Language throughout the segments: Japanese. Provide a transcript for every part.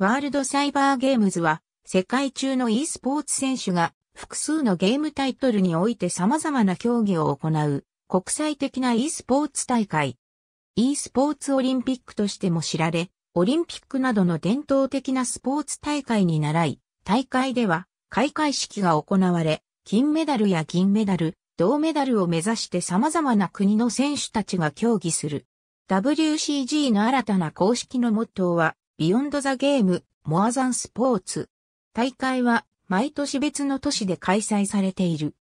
ワールドサイバーゲームズは、世界中の e スポーツ選手が複数のゲームタイトルにおいて様々な競技を行う国際的な e スポーツ大会。e スポーツオリンピックとしても知られ、オリンピックなどの伝統的なスポーツ大会に習い、大会では開会式が行われ、金メダルや銀メダル、銅メダルを目指して様々な国の選手たちが競技する。WCG の新たな公式のモットーは、ビヨンドザゲーム、モアザンスポーツ。大会は毎年別の都市で開催されている。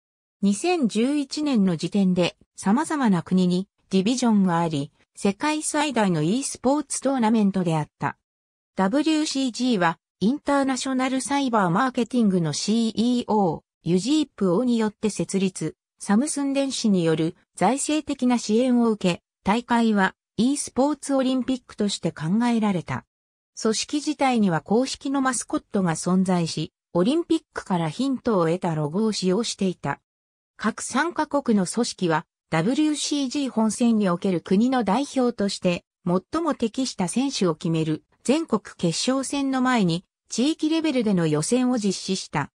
2011年の時点で様々な国にディビジョンがあり、世界最大の e スポーツトーナメントであった。WCG はインターナショナルサイバーマーケティングの CEO、ユジープ王によって設立、サムスン電子による財政的な支援を受け、大会は e スポーツオリンピックとして考えられた。組織自体には公式のマスコットが存在し、オリンピックからヒントを得たロゴを使用していた。各参加国の組織は WCG 本戦における国の代表として最も適した選手を決める全国決勝戦の前に地域レベルでの予選を実施した。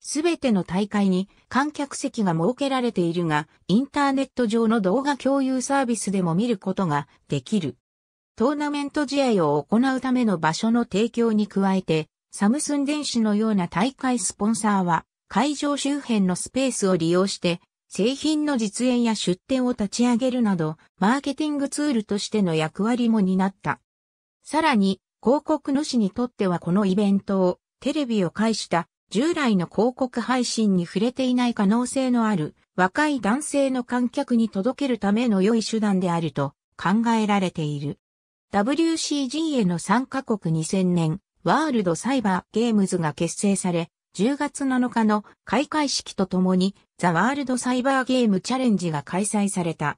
すべての大会に観客席が設けられているが、インターネット上の動画共有サービスでも見ることができる。トーナメント試合を行うための場所の提供に加えて、サムスン電子のような大会スポンサーは、会場周辺のスペースを利用して、製品の実演や出店を立ち上げるなど、マーケティングツールとしての役割も担った。さらに、広告主にとってはこのイベントを、テレビを介した従来の広告配信に触れていない可能性のある若い男性の観客に届けるための良い手段であると考えられている。WCG への参加国2000年、ワールドサイバーゲームズが結成され、10月7日の開会式とともに、ザ・ワールドサイバーゲームチャレンジが開催された。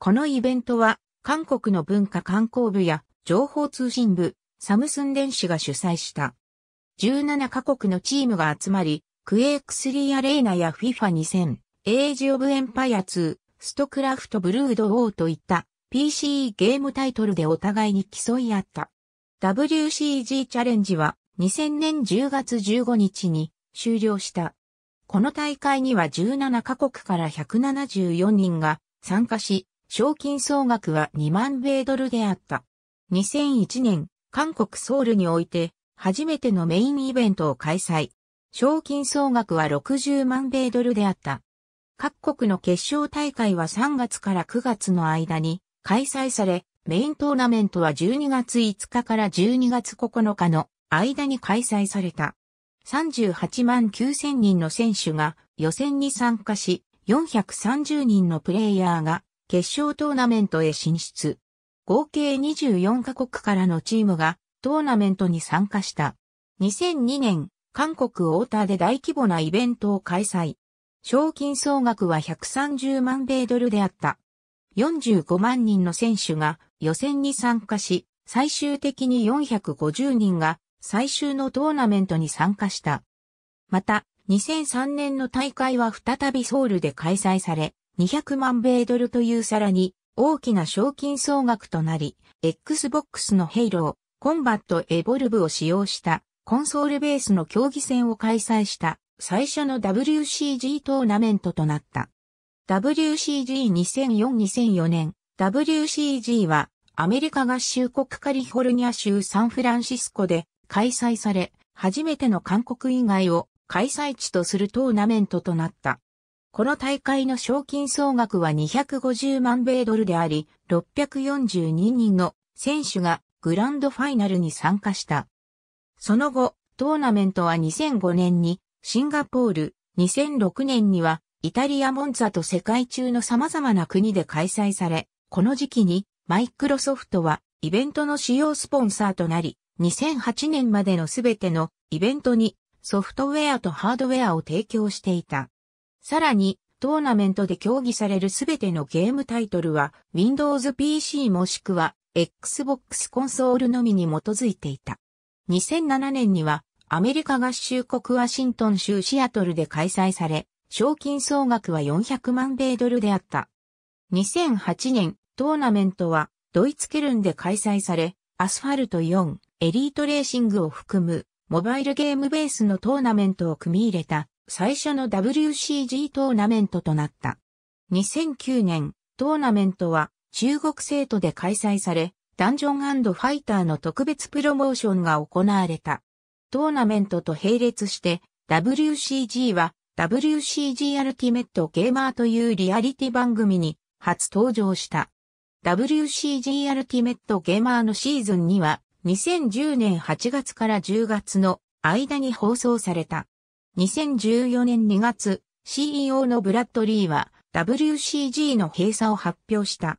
このイベントは、韓国の文化観光部や情報通信部、サムスン電子が主催した。17カ国のチームが集まり、クエイク3アレーナや FIFA2000、エイジオブエンパイア2、ストクラフトブルードオーといった p c ゲームタイトルでお互いに競い合った。WCG チャレンジは2000年10月15日に終了した。この大会には17カ国から174人が参加し、賞金総額は2万米ドルであった。2001年、韓国ソウルにおいて初めてのメインイベントを開催。賞金総額は60万米ドルであった。各国の決勝大会は3月から9月の間に開催され、メイントーナメントは12月5日から12月9日の間に開催された。38万9000人の選手が予選に参加し、430人のプレイヤーが決勝トーナメントへ進出。合計24カ国からのチームがトーナメントに参加した。2002年、韓国オーターで大規模なイベントを開催。賞金総額は130万米ドルであった。45万人の選手が予選に参加し、最終的に450人が最終のトーナメントに参加した。また、2003年の大会は再びソウルで開催され、200万米ドルというさらに大きな賞金総額となり、Xbox のヘイロー、コンバットエボルブを使用したコンソールベースの競技戦を開催した最初の WCG トーナメントとなった。WCG2004-2004 年、WCG はアメリカ合衆国カリフォルニア州サンフランシスコで開催され、初めての韓国以外を開催地とするトーナメントとなった。この大会の賞金総額は250万米ドルであり、642人の選手がグランドファイナルに参加した。その後、トーナメントは2005年にシンガポール、2006年にはイタリア・モンザと世界中の様々な国で開催され、この時期にマイクロソフトはイベントの主要スポンサーとなり、2008年までのすべてのイベントにソフトウェアとハードウェアを提供していた。さらに、トーナメントで競技されるすべてのゲームタイトルは Windows PC もしくは Xbox コンソールのみに基づいていた。2007年にはアメリカ合衆国ワシントン州シアトルで開催され、賞金総額は400万米ドルであった。2008年、トーナメントはドイツケルンで開催され、アスファルト4、エリートレーシングを含む、モバイルゲームベースのトーナメントを組み入れた、最初の WCG トーナメントとなった。2009年、トーナメントは中国生徒で開催され、ダンジョンファイターの特別プロモーションが行われた。トーナメントと並列して、WCG は WCG アルティメットゲーマーというリアリティ番組に初登場した。WCG アルティメットゲーマーのシーズンには2010年8月から10月の間に放送された。2014年2月、CEO のブラッドリーは WCG の閉鎖を発表した。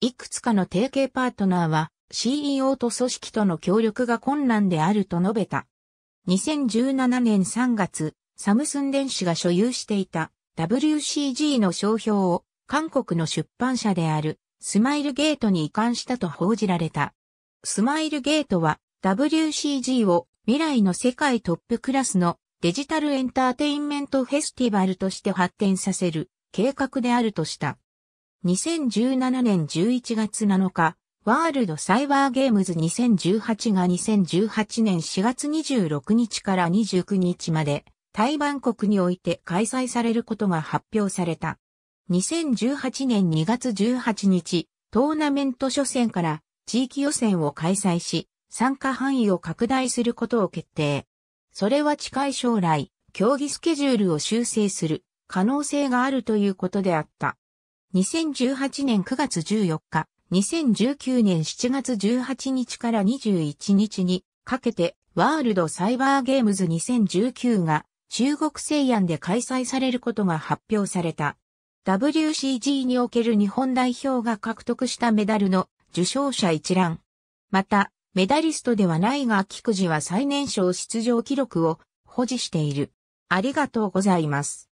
いくつかの提携パートナーは CEO と組織との協力が困難であると述べた。2017年3月、サムスン電子が所有していた WCG の商標を韓国の出版社であるスマイルゲートに移管したと報じられた。スマイルゲートは WCG を未来の世界トップクラスのデジタルエンターテインメントフェスティバルとして発展させる計画であるとした。2017年11月7日、ワールドサイバーゲームズ2018が2018年4月26日から29日まで、台湾国において開催されることが発表された。2018年2月18日、トーナメント初戦から地域予選を開催し、参加範囲を拡大することを決定。それは近い将来、競技スケジュールを修正する可能性があるということであった。2018年9月14日、2019年7月18日から21日にかけてワールドサイバーゲームズ2019が中国西安で開催されることが発表された。WCG における日本代表が獲得したメダルの受賞者一覧。また、メダリストではないが菊池は最年少出場記録を保持している。ありがとうございます。